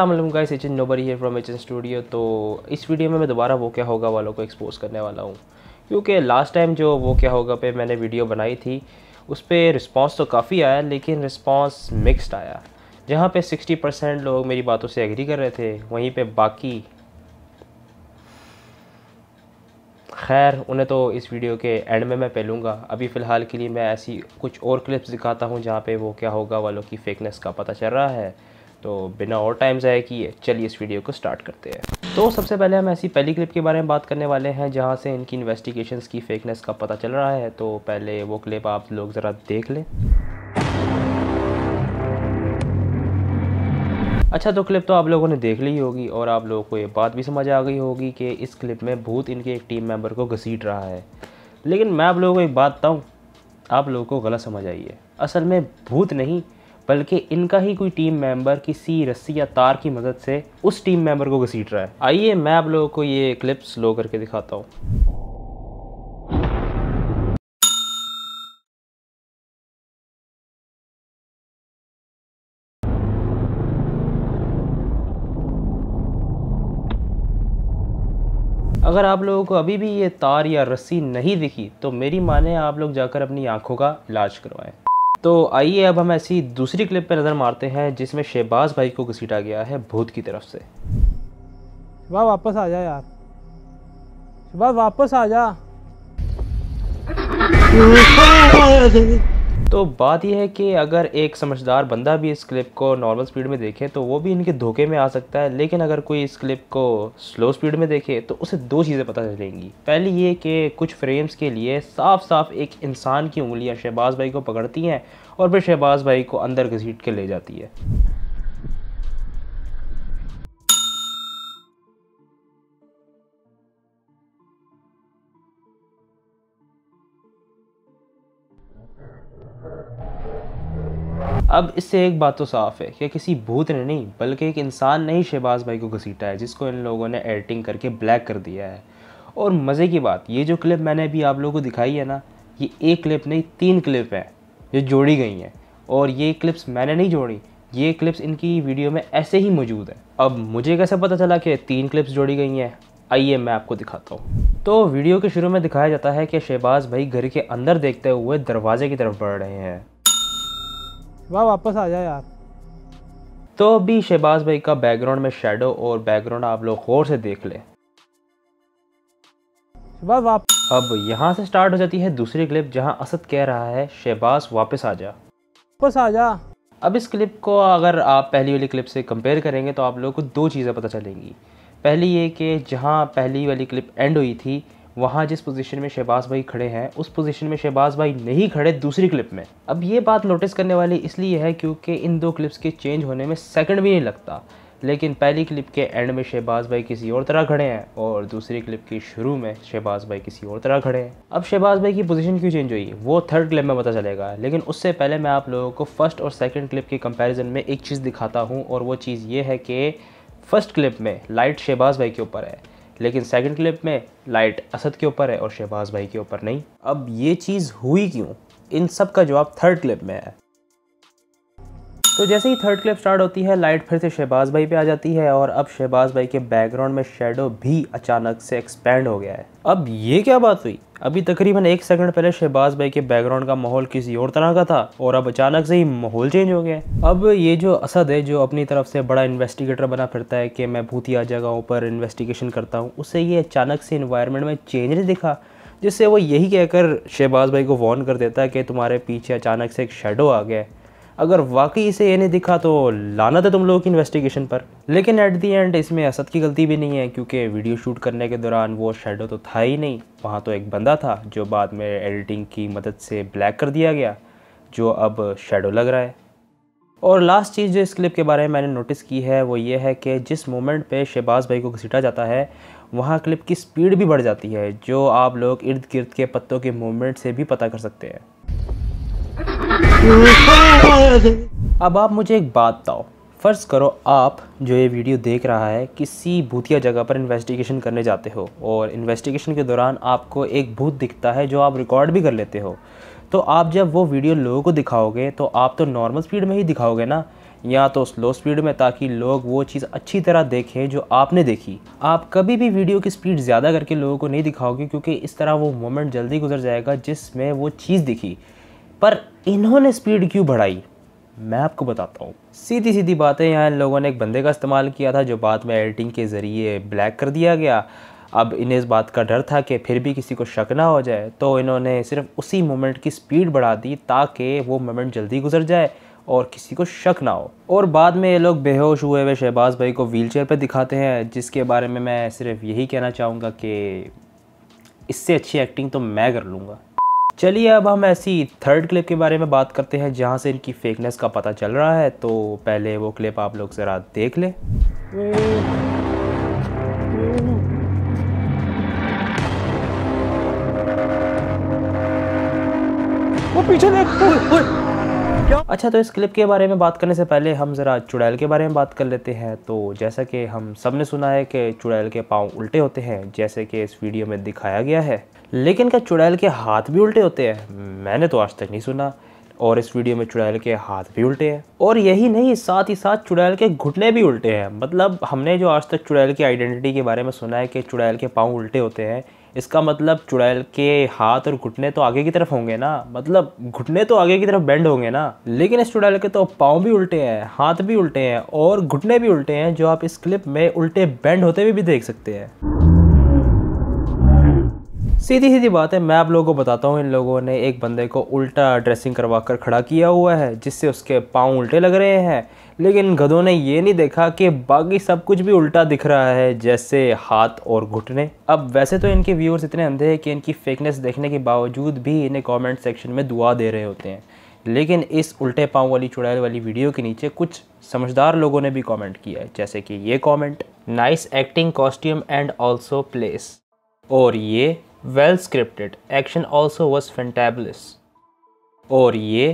Aslam guys H N नोबर here from H N studio तो इस वीडियो में मैं दोबारा वो क्या होगा वालों को एक्सपोज करने वाला हूँ क्योंकि लास्ट टाइम जो वो क्या होगा पे मैंने वीडियो बनाई थी उस पर रिस्पॉन्स तो काफ़ी आया लेकिन रिस्पॉन्स मिक्सड आया जहाँ पे 60 परसेंट लोग मेरी बातों से एग्री कर रहे थे वहीं पे बाकी खैर उन्हें तो इस वीडियो के एंड में मैं पहलूँगा अभी फ़िलहाल के लिए मैं ऐसी कुछ और क्लिप्स दिखाता हूँ जहाँ पे वो क्या होगा वालों की फेकनेस का पता चल रहा है तो बिना और टाइम ज़ाया किए चलिए इस वीडियो को स्टार्ट करते हैं तो सबसे पहले हम ऐसी पहली क्लिप के बारे में बात करने वाले हैं जहाँ से इनकी इन्वेस्टिगेशन की फेकनेस का पता चल रहा है तो पहले वो क्लिप आप लोग ज़रा देख लें अच्छा तो क्लिप तो आप लोगों ने देख ली होगी और आप लोगों को ये बात भी समझ आ गई होगी कि इस क्लिप में भूत इनके एक टीम मेंबर को घसीट रहा है लेकिन मैं आप लोगों को एक बात बताऊँ आप लोगों को गलत समझ आई है असल में भूत नहीं बल्कि इनका ही कोई टीम मेंबर किसी रस्सी या तार की मदद से उस टीम मेंबर को घसीट रहा है आइए मैं आप लोगों को ये क्लिप्स लो करके दिखाता हूँ अगर आप लोगों को अभी भी ये तार या रस्सी नहीं दिखी तो मेरी माने आप लोग जाकर अपनी आंखों का इलाज करवाएं तो आइए अब हम ऐसी दूसरी क्लिप पर नज़र मारते हैं जिसमें शहबाज भाई को घसीटा गया है भूत की तरफ से वाह वापस आ जा यार वाह वापस आ जा तो बात यह है कि अगर एक समझदार बंदा भी इस क्लिप को नॉर्मल स्पीड में देखे तो वो भी इनके धोखे में आ सकता है लेकिन अगर कोई इस क्लिप को स्लो स्पीड में देखे तो उसे दो चीज़ें पता चलेंगी पहली ये कि कुछ फ्रेम्स के लिए साफ साफ एक इंसान की उंगलियां शहबाज भाई को पकड़ती हैं और फिर शहबाज भाई को अंदर घसीट के ले जाती है अब इससे एक बात तो साफ है कि किसी भूत ने नहीं बल्कि एक इंसान ने ही शहबाज भाई को घसीटा है जिसको इन लोगों ने एडिटिंग करके ब्लैक कर दिया है और मज़े की बात ये जो क्लिप मैंने अभी आप लोगों को दिखाई है ना ये एक क्लिप नहीं तीन क्लिप हैं जो जोड़ी गई हैं और ये क्लिप्स मैंने नहीं जोड़ी ये क्लिप्स इनकी वीडियो में ऐसे ही मौजूद है अब मुझे कैसे पता चला कि तीन क्लिप्स जोड़ी गई हैं आइए मैं आपको दिखाता हूँ तो वीडियो के शुरू में दिखाया जाता है कि शहबाज भाई घर के अंदर देखते हुए दरवाजे की तरफ बढ़ रहे हैं वाह वापस आ जाए यार तो अभी शहबाज भाई का बैकग्राउंड में शेडो और बैकग्राउंड आप लोग गौर से देख ले वापस अब यहाँ से स्टार्ट हो जाती है दूसरी क्लिप जहाँ असद कह रहा है शहबाज वापस आ जा वापस आ जा अब इस क्लिप को अगर आप पहली वाली क्लिप से कंपेयर करेंगे तो आप लोगों को दो चीज़ें पता चलेंगी पहली ये कि जहाँ पहली वाली क्लिप एंड हुई थी वहाँ जिस पोजीशन में शहबाज भाई खड़े हैं उस पोजीशन में शहबाज भाई नहीं खड़े दूसरी क्लिप में अब ये बात नोटिस करने वाली इसलिए है क्योंकि इन दो क्लिप्स के चेंज होने में सेकंड भी नहीं लगता लेकिन पहली क्लिप के एंड में शहबाज भाई किसी और तरह खड़े हैं और दूसरी क्लिप के शुरू में शहबाज भाई किसी और तरह खड़े हैं अब शहबाज भाई की पोजीशन क्यों चेंज हुई वो थर्ड क्लिप में पता चलेगा लेकिन उससे पहले मैं आप लोगों को फर्स्ट और सेकंड क्लिप के कंपैरिजन में एक चीज़ दिखाता हूँ और वो चीज़ ये है कि फर्स्ट क्लिप में लाइट शहबाज भाई के ऊपर है लेकिन सेकंड क्लिप में लाइट असद के ऊपर है और शहबाज भाई के ऊपर नहीं अब ये चीज़ हुई क्यों इन सब का जवाब थर्ड क्लिप में है तो जैसे ही थर्ड क्लिप स्टार्ट होती है लाइट फिर से शहबाज भाई पे आ जाती है और अब शहबाज भाई के बैकग्राउंड में शेडो भी अचानक से एक्सपेंड हो गया है अब ये क्या बात हुई अभी तकरीबन एक सेकंड पहले शहबाज भाई के बैकग्राउंड का माहौल किसी और तरह का था और अब अचानक से ही माहौल चेंज हो गया अब ये जो असद है जो अपनी तरफ से बड़ा इन्वेस्टिगेटर बना फिरता है कि मैं भूतिया जगहों पर इन्वेस्टिगेशन करता हूँ उसे ये अचानक से इन्वायरमेंट में चेंजेस दिखा जिससे वो यही कहकर शहबाज भाई को वॉर्न कर देता है कि तुम्हारे पीछे अचानक से एक शेडो आ गया है अगर वाकई इसे ये नहीं दिखा तो लाना था तुम लोगों की इन्वेस्टिगेशन पर लेकिन एट दी एंड इसमें असद की गलती भी नहीं है क्योंकि वीडियो शूट करने के दौरान वो शेडो तो था ही नहीं वहाँ तो एक बंदा था जो बाद में एडिटिंग की मदद से ब्लैक कर दिया गया जो अब शेडो लग रहा है और लास्ट चीज़ जो इस क्लिप के बारे में मैंने नोटिस की है वो ये है कि जिस मोमेंट पे शहबाज भाई को घसीटा जाता है वहाँ क्लिप की स्पीड भी बढ़ जाती है जो आप लोग इर्द गिर्द के पत्तों के मूवमेंट से भी पता कर सकते हैं अब आप मुझे एक बात बताओ फ़र्ज़ करो आप जो ये वीडियो देख रहा है किसी भूतिया जगह पर इन्वेस्टिगेशन करने जाते हो और इन्वेस्टिगेशन के दौरान आपको एक भूत दिखता है जो आप रिकॉर्ड भी कर लेते हो तो आप जब वो वीडियो लोगों को दिखाओगे तो आप तो नॉर्मल स्पीड में ही दिखाओगे ना या तो स्लो स्पीड में ताकि लोग वो चीज़ अच्छी तरह देखें जो आपने देखी आप कभी भी वीडियो की स्पीड ज़्यादा करके लोगों को नहीं दिखाओगे क्योंकि इस तरह वो मोमेंट जल्दी गुजर जाएगा जिसमें वो चीज़ दिखी पर इन्होंने स्पीड क्यों बढ़ाई मैं आपको बताता हूँ सीधी सीधी बातें यहाँ इन लोगों ने एक बंदे का इस्तेमाल किया था जो बाद में एडिटिंग के ज़रिए ब्लैक कर दिया गया अब इन्हें इस बात का डर था कि फिर भी किसी को शक ना हो जाए तो इन्होंने सिर्फ उसी मोमेंट की स्पीड बढ़ा दी ताकि वो मोमेंट जल्दी गुजर जाए और किसी को शक ना हो और बाद में ये लोग बेहोश हुए हुए शहबाज भाई को व्हीलचेयर पर दिखाते हैं जिसके बारे में मैं सिर्फ यही कहना चाहूँगा कि इससे अच्छी एक्टिंग तो मैं कर लूँगा चलिए अब हम ऐसी थर्ड क्लिप के बारे में बात करते हैं जहाँ से इनकी फेकनेस का पता चल रहा है तो पहले वो क्लिप आप लोग ज़रा देख लें वो पीछे देख क्या अच्छा तो इस क्लिप के बारे में बात करने से पहले हम ज़रा चुड़ैल के बारे में बात कर लेते हैं तो जैसा कि हम सब ने सुना है कि चुड़ैल के पाँव उल्टे होते हैं जैसे कि इस वीडियो में दिखाया गया है लेकिन क्या चुड़ैल के हाथ भी उल्टे होते हैं मैंने तो आज तक नहीं सुना और इस वीडियो में चुड़ैल के हाथ भी उल्टे हैं और यही नहीं साथ ही साथ चुड़ैल के घुटने भी उल्टे हैं मतलब हमने जो आज तक चुड़ैल की आइडेंटिटी के बारे में सुना है कि चुड़ैल के पाँव उल्टे होते हैं इसका मतलब चुड़ैल के हाथ और घुटने तो आगे की तरफ होंगे ना मतलब घुटने तो आगे की तरफ बेंड होंगे ना लेकिन इस चुड़ैल के तो पाँव भी उल्टे हैं हाथ भी उल्टे हैं और घुटने भी उल्टे हैं जो आप इस क्लिप में उल्टे बेंड होते हुए भी देख सकते हैं सीधी सीधी बात है मैं आप लोगों को बताता हूँ इन लोगों ने एक बंदे को उल्टा ड्रेसिंग करवा कर खड़ा किया हुआ है जिससे उसके पाँव उल्टे लग रहे हैं लेकिन गधों ने ये नहीं देखा कि बाकी सब कुछ भी उल्टा दिख रहा है जैसे हाथ और घुटने अब वैसे तो इनके व्यूअर्स इतने अंधे हैं कि इनकी फेकनेस देखने के बावजूद भी इन्हें कॉमेंट सेक्शन में दुआ दे रहे होते हैं लेकिन इस उल्टे पाँव वाली चुड़ैल वाली वीडियो के नीचे कुछ समझदार लोगों ने भी कॉमेंट किया है जैसे कि ये comment nice acting costume and also place और ये well scripted action also was fantabulous और ये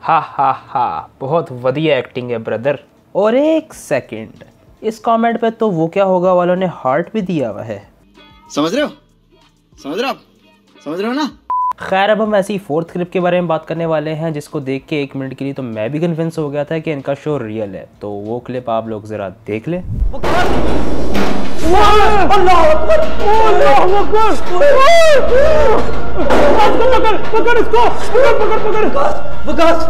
हा हा हा बहुत वधिया एक्टिंग है ब्रदर और एक सेकंड इस कमेंट पे तो वो क्या होगा वालों ने हार्ट भी दिया हुआ है समझ रहे हो समझ रहे हो समझ रहे हो ना खैर अब हम ऐसी फोर्थ क्लिप के बारे में बात करने वाले हैं जिसको देख के एक मिनट के लिए तो मैं भी कन्विंस हो गया था कि इनका शो रियल है तो वो क्लिप आप लोग ज़रा देख लें अल्लाह अल्लाह पकड़ पकड़ इसको पकड़ पकड़ पकड़ विकास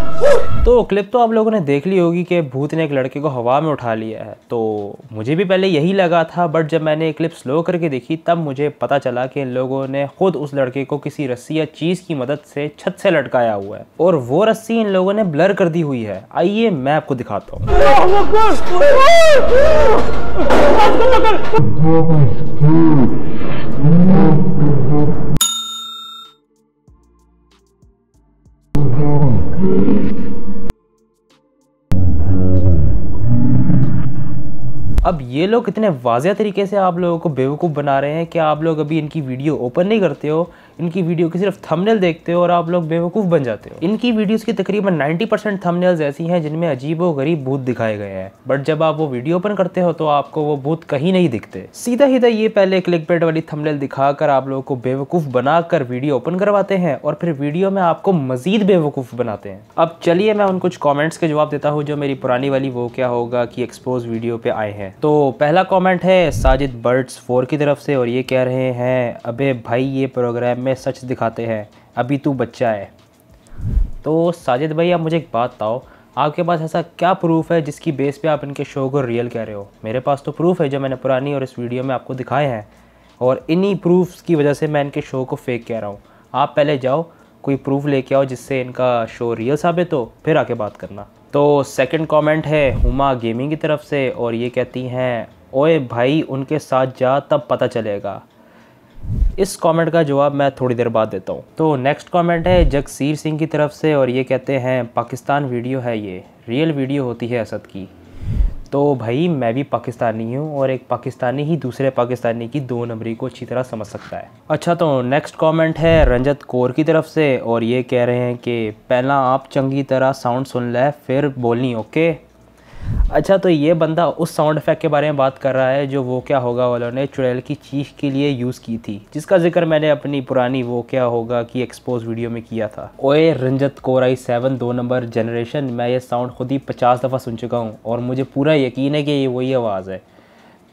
तो क्लिप तो आप लोगों ने देख ली होगी कि भूत ने एक लड़के को हवा में उठा लिया है तो मुझे भी पहले यही लगा था बट जब मैंने क्लिप स्लो करके देखी तब मुझे पता चला कि इन लोगों ने खुद उस लड़के को किसी रस्सी या चीज़ की मदद से छत से लटकाया हुआ है और वो रस्सी इन लोगों ने ब्लर कर दी हुई है आइए मैं आपको दिखाता हूँ अब ये लोग इतने वाजह तरीके से आप लोगों को बेवकूफ़ बना रहे हैं कि आप लोग अभी इनकी वीडियो ओपन नहीं करते हो इनकी वीडियो की सिर्फ थंबनेल देखते हो और आप लोग बेवकूफ़ बन जाते हो इनकी वीडियोस की तकरीबन 90 परसेंट थमनेल्स ऐसी हैं जिनमें अजीब व गरीब भूत दिखाए गए हैं बट जब आप वो वीडियो ओपन करते हो तो आपको वो भूत कहीं नहीं दिखते सीधा सीधा तो ये पहले क्लिक वाली थमनेल दिखाकर आप लोगों को बेवकूफ़ बनाकर वीडियो ओपन करवाते हैं और फिर वीडियो में आपको मजीद बेवकूफ़ बनाते हैं अब चलिए मैं उन कुछ कॉमेंट्स के जवाब देता हूँ जो मेरी पुरानी वाली वो क्या होगा कि एक्सपोज वीडियो पे आए हैं तो पहला कॉमेंट है साजिद बर्ड्स फोर की तरफ से और ये कह रहे हैं अबे भाई ये प्रोग्राम में सच दिखाते हैं अभी तू बच्चा है तो साजिद भाई आप मुझे एक बात बताओ आपके पास ऐसा क्या प्रूफ है जिसकी बेस पे आप इनके शो को रियल कह रहे हो मेरे पास तो प्रूफ है जो मैंने पुरानी और इस वीडियो में आपको दिखाए हैं और इन्हीं प्रूफ्स की वजह से मैं इनके शो को फेक कह रहा हूँ आप पहले जाओ कोई प्रूफ लेके आओ जिससे इनका शो रियल साबित हो फिर आके बात करना तो सेकंड कमेंट है हुमा गेमिंग की तरफ से और ये कहती हैं ओए भाई उनके साथ जा तब पता चलेगा इस कमेंट का जवाब मैं थोड़ी देर बाद देता हूँ तो नेक्स्ट कमेंट है जगसीर सिंह की तरफ से और ये कहते हैं पाकिस्तान वीडियो है ये रियल वीडियो होती है असद की तो भाई मैं भी पाकिस्तानी हूँ और एक पाकिस्तानी ही दूसरे पाकिस्तानी की दो नंबरी को अच्छी तरह समझ सकता है अच्छा तो नेक्स्ट कमेंट है रंजत कौर की तरफ से और ये कह रहे हैं कि पहला आप चंगी तरह साउंड सुन लें फिर बोलनी ओके अच्छा तो ये बंदा उस साउंड इफेक्ट के बारे में बात कर रहा है जो वो क्या होगा वालों ने चुड़ैल की चीख के लिए यूज़ की थी जिसका जिक्र मैंने अपनी पुरानी वो क्या होगा कि एक्सपोज वीडियो में किया था ओए रंजत कोराई सेवन दो नंबर जनरेशन मैं ये साउंड खुद ही पचास दफ़ा सुन चुका हूँ और मुझे पूरा यकीन है कि ये वही आवाज़ है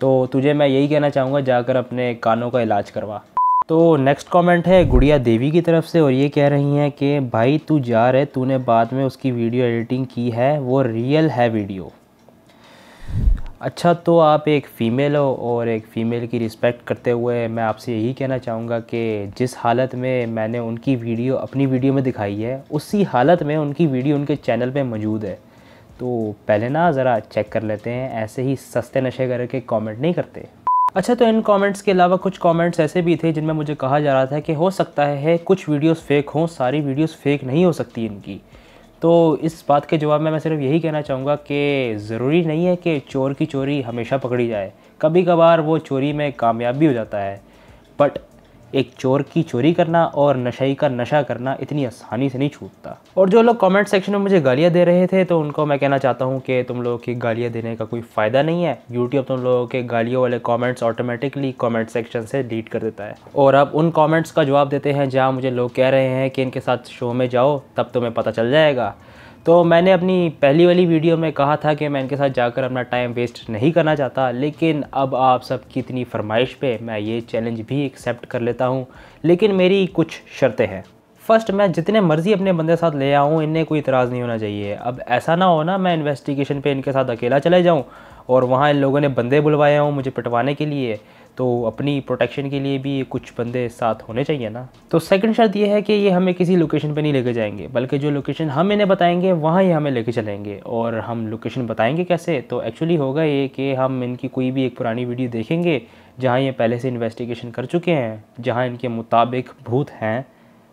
तो तुझे मैं यही कहना चाहूँगा जाकर अपने कानों का इलाज करवा तो नेक्स्ट कमेंट है गुड़िया देवी की तरफ से और ये कह रही हैं कि भाई तू जा रहे तूने बाद में उसकी वीडियो एडिटिंग की है वो रियल है वीडियो अच्छा तो आप एक फ़ीमेल हो और एक फ़ीमेल की रिस्पेक्ट करते हुए मैं आपसे यही कहना चाहूँगा कि जिस हालत में मैंने उनकी वीडियो अपनी वीडियो में दिखाई है उसी हालत में उनकी वीडियो उनके चैनल पे मौजूद है तो पहले ना ज़रा चेक कर लेते हैं ऐसे ही सस्ते नशे करके कमेंट नहीं करते अच्छा तो इन कमेंट्स के अलावा कुछ कमेंट्स ऐसे भी थे जिनमें मुझे कहा जा रहा था कि हो सकता है कुछ वीडियोस फेक हों सारी वीडियोस फेक नहीं हो सकती इनकी तो इस बात के जवाब में मैं सिर्फ यही कहना चाहूँगा कि ज़रूरी नहीं है कि चोर की चोरी हमेशा पकड़ी जाए कभी कभार वो चोरी में कामयाब भी हो जाता है बट एक चोर की चोरी करना और नशाई का नशा करना इतनी आसानी से नहीं छूटता और जो लोग कमेंट सेक्शन में मुझे गालियाँ दे रहे थे तो उनको मैं कहना चाहता हूँ कि तुम लोगों की गालियाँ देने का कोई फ़ायदा नहीं है यूट्यूब तुम लोगों के गालियों वाले कॉमेंट्स ऑटोमेटिकली कॉमेंट सेक्शन से डिलीट कर देता है और अब उन कॉमेंट्स का जवाब देते हैं जहाँ मुझे लोग कह रहे हैं कि इनके साथ शो में जाओ तब तुम्हें पता चल जाएगा तो मैंने अपनी पहली वाली वीडियो में कहा था कि मैं इनके साथ जाकर अपना टाइम वेस्ट नहीं करना चाहता लेकिन अब आप सब की इतनी फरमाइश पे मैं ये चैलेंज भी एक्सेप्ट कर लेता हूँ लेकिन मेरी कुछ शर्तें हैं फर्स्ट मैं जितने मर्ज़ी अपने बंदे साथ ले आऊँ इन्हें कोई इतराज़ नहीं होना चाहिए अब ऐसा ना हो ना मैं इन्वेस्टिगेशन पर इनके साथ अकेला चले जाऊँ और वहाँ इन लोगों ने बंदे बुलवाए हों मुझे पिटवाने के लिए तो अपनी प्रोटेक्शन के लिए भी कुछ बंदे साथ होने चाहिए ना तो सेकंड शर्त ये है कि ये हमें किसी लोकेशन पे नहीं लेके जाएंगे बल्कि जो लोकेशन हम इन्हें बताएंगे वहाँ ही हमें लेके चलेंगे और हम लोकेशन बताएंगे कैसे तो एक्चुअली होगा ये कि हम इनकी कोई भी एक पुरानी वीडियो देखेंगे जहाँ ये पहले से इन्वेस्टिगेशन कर चुके हैं जहाँ इनके मुताबिक भूत हैं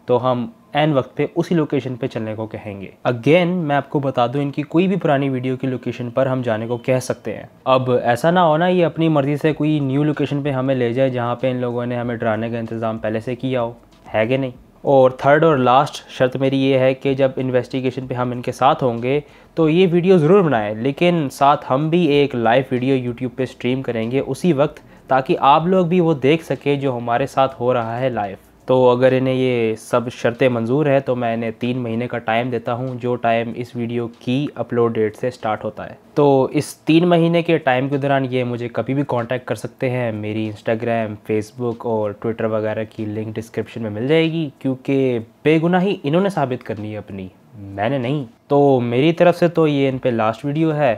तो हम एन वक्त पे उसी लोकेशन पे चलने को कहेंगे अगेन मैं आपको बता दूं इनकी कोई भी पुरानी वीडियो की लोकेशन पर हम जाने को कह सकते हैं अब ऐसा ना होना ये अपनी मर्ज़ी से कोई न्यू लोकेशन पे हमें ले जाए जहाँ पे इन लोगों ने हमें डराने का इंतज़ाम पहले से किया हो है कि नहीं और थर्ड और लास्ट शर्त मेरी ये है कि जब इन्वेस्टिगेशन पे हम इनके साथ होंगे तो ये वीडियो ज़रूर बनाएं लेकिन साथ हम भी एक लाइव वीडियो यूट्यूब पे स्ट्रीम करेंगे उसी वक्त ताकि आप लोग भी वो देख सकें जो हमारे साथ हो रहा है लाइव तो अगर इन्हें ये सब शर्तें मंजूर है तो मैं इन्हें तीन महीने का टाइम देता हूँ जो टाइम इस वीडियो की अपलोड डेट से स्टार्ट होता है तो इस तीन महीने के टाइम के दौरान ये मुझे कभी भी कांटेक्ट कर सकते हैं मेरी इंस्टाग्राम फेसबुक और ट्विटर वगैरह की लिंक डिस्क्रिप्शन में मिल जाएगी क्योंकि बेगुनाही इन्होंने साबित करनी है अपनी मैंने नहीं तो मेरी तरफ से तो ये इन पर लास्ट वीडियो है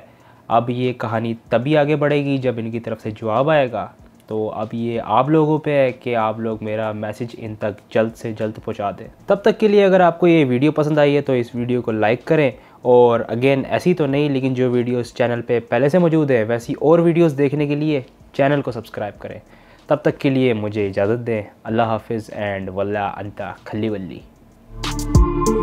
अब ये कहानी तभी आगे बढ़ेगी जब इनकी तरफ से जवाब आएगा तो अब ये आप लोगों पे है कि आप लोग मेरा मैसेज इन तक जल्द से जल्द पहुंचा दें तब तक के लिए अगर आपको ये वीडियो पसंद आई है तो इस वीडियो को लाइक करें और अगेन ऐसी तो नहीं लेकिन जो वीडियोस चैनल पे पहले से मौजूद है वैसी और वीडियोज़ देखने के लिए चैनल को सब्सक्राइब करें तब तक के लिए मुझे इजाज़त दें अल्लाह हाफिज़ एंड वल्ला अंता खली वल्ली